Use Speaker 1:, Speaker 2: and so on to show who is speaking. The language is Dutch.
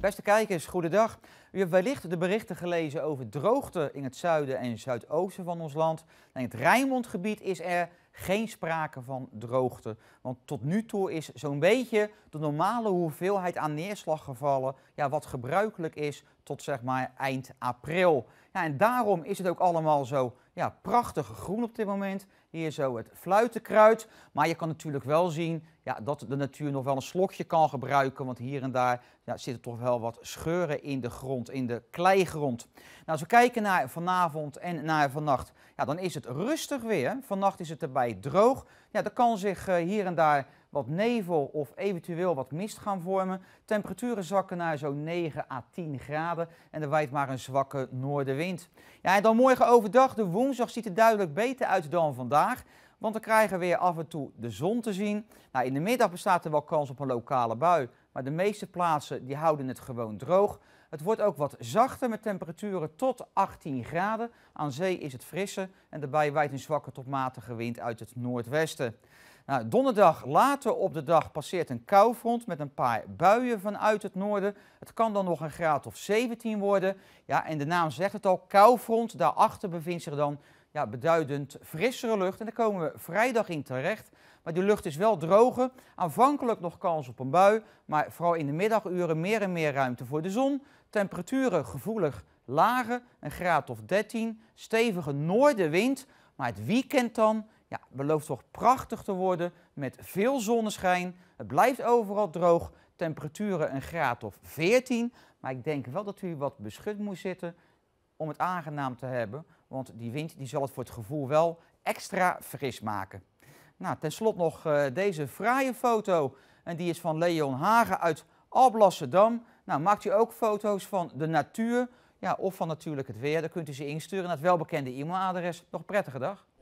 Speaker 1: Beste kijkers, goedendag. U hebt wellicht de berichten gelezen over droogte in het zuiden en zuidoosten van ons land. In het Rijnmondgebied is er geen sprake van droogte. Want tot nu toe is zo'n beetje de normale hoeveelheid aan neerslag gevallen, ja, wat gebruikelijk is tot zeg maar eind april. Ja, en daarom is het ook allemaal zo ja, prachtige groen op dit moment. Hier zo het fluitenkruid. Maar je kan natuurlijk wel zien ja, dat de natuur nog wel een slokje kan gebruiken. Want hier en daar ja, zitten toch wel wat scheuren in de grond, in de kleigrond. Nou, als we kijken naar vanavond en naar vannacht, ja, dan is het rustig weer. Vannacht is het erbij droog. Ja, er kan zich eh, hier en daar wat nevel of eventueel wat mist gaan vormen. Temperaturen zakken naar zo'n 9 à 10 graden en er waait maar een zwakke noordenwind. Ja, en dan morgen overdag, de woensdag, ziet het duidelijk beter uit dan vandaag. Want we krijgen weer af en toe de zon te zien. Nou, in de middag bestaat er wel kans op een lokale bui. Maar de meeste plaatsen die houden het gewoon droog. Het wordt ook wat zachter met temperaturen tot 18 graden. Aan zee is het frisser en daarbij waait een zwakke tot matige wind uit het noordwesten. Nou, donderdag later op de dag passeert een koufront met een paar buien vanuit het noorden. Het kan dan nog een graad of 17 worden. Ja, en de naam zegt het al, koufront. Daarachter bevindt zich dan ja, beduidend frissere lucht. En daar komen we vrijdag in terecht. Maar die lucht is wel droger. Aanvankelijk nog kans op een bui. Maar vooral in de middaguren meer en meer ruimte voor de zon. Temperaturen gevoelig lager, een graad of 13. Stevige noordenwind. Maar het weekend dan belooft toch prachtig te worden met veel zonneschijn. Het blijft overal droog. Temperaturen een graad of 14. Maar ik denk wel dat u wat beschut moet zitten om het aangenaam te hebben. Want die wind die zal het voor het gevoel wel extra fris maken. Nou, tenslotte nog eh, deze fraaie foto. En die is van Leon Hagen uit Alblasserdam. Nou, maakt u ook foto's van de natuur ja, of van natuurlijk het weer. Dan kunt u ze insturen naar het welbekende e-mailadres. Nog prettige dag.